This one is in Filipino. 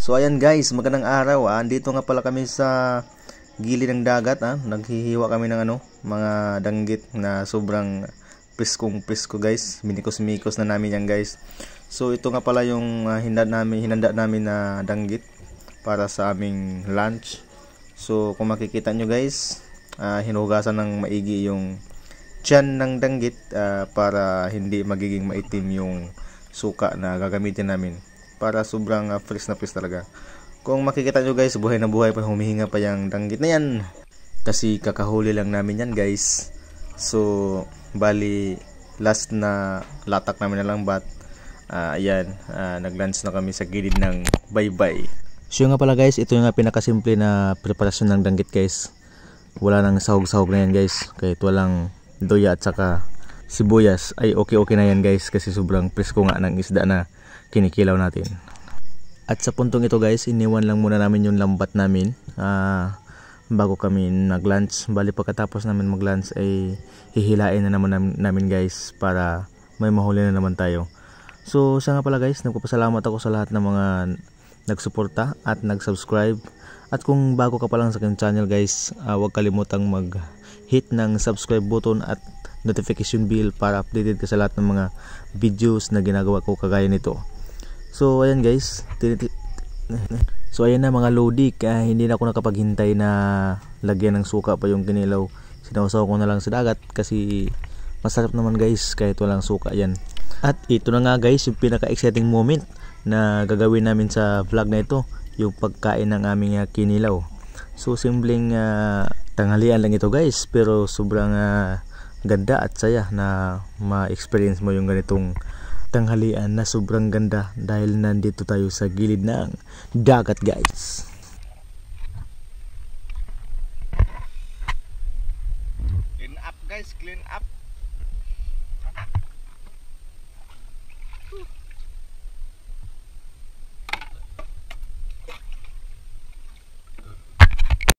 So ayan guys, magandang araw. Ah. Andito nga pala kami sa gilid ng dagat. Ah. Naghihiwa kami ng ano, mga danggit na sobrang priskong pisko guys. Minikos-mikos na namin yan guys. So ito nga pala yung uh, ah, hinanda namin, hinanda namin na danggit para sa aming lunch. So kung makikita nyo guys, uh, ah, hinugasan ng maigi yung tiyan ng danggit uh, para hindi magiging maitim yung suka na gagamitin namin para sobrang uh, fresh na fresh talaga. Kung makikita nyo guys, buhay na buhay pa humihinga pa yung danggit na yan. Kasi kakahuli lang namin yan guys. So, bali last na latak namin na lang but uh, ayan, uh, nag-lunch na kami sa gilid ng bye-bye. So nga pala guys, ito yung pinakasimple na preparasyon ng danggit guys. Wala nang sahog-sahog na yan guys. Kahit walang doya at saka sibuyas ay okay-okay na yan guys kasi sobrang presko nga ng isda na kinikilaw natin. At sa puntong ito guys, iniwan lang muna namin yung lambat namin uh, bago kami nag-lunch. Bali pagkatapos namin mag-lunch ay hihilain na naman namin guys para may mahuli na naman tayo. So sa nga pala guys, nagpapasalamat ako sa lahat ng mga nagsuporta at nag-subscribe. At kung bago ka pa lang sa akin channel guys, uh, huwag kalimutang mag hit ng subscribe button at notification bell para updated ka sa lahat ng mga videos na ginagawa ko kagaya nito. So ayan guys, So ayan na mga lodik, uh, hindi na ako nakapaghintay na lagyan ng suka pa yung kinilaw. Sinausaw ko na lang sa dagat kasi masarap naman guys kahit walang suka yan. At ito na nga guys yung pinaka-exciting moment na gagawin namin sa vlog na ito, yung pagkain ng aming ah, kinilaw. So simpleng uh, tanghalian lang ito guys pero sobrang uh, ganda at saya na ma-experience mo yung ganitong tanghalian na sobrang ganda dahil nandito tayo sa gilid ng dagat guys clean up guys clean up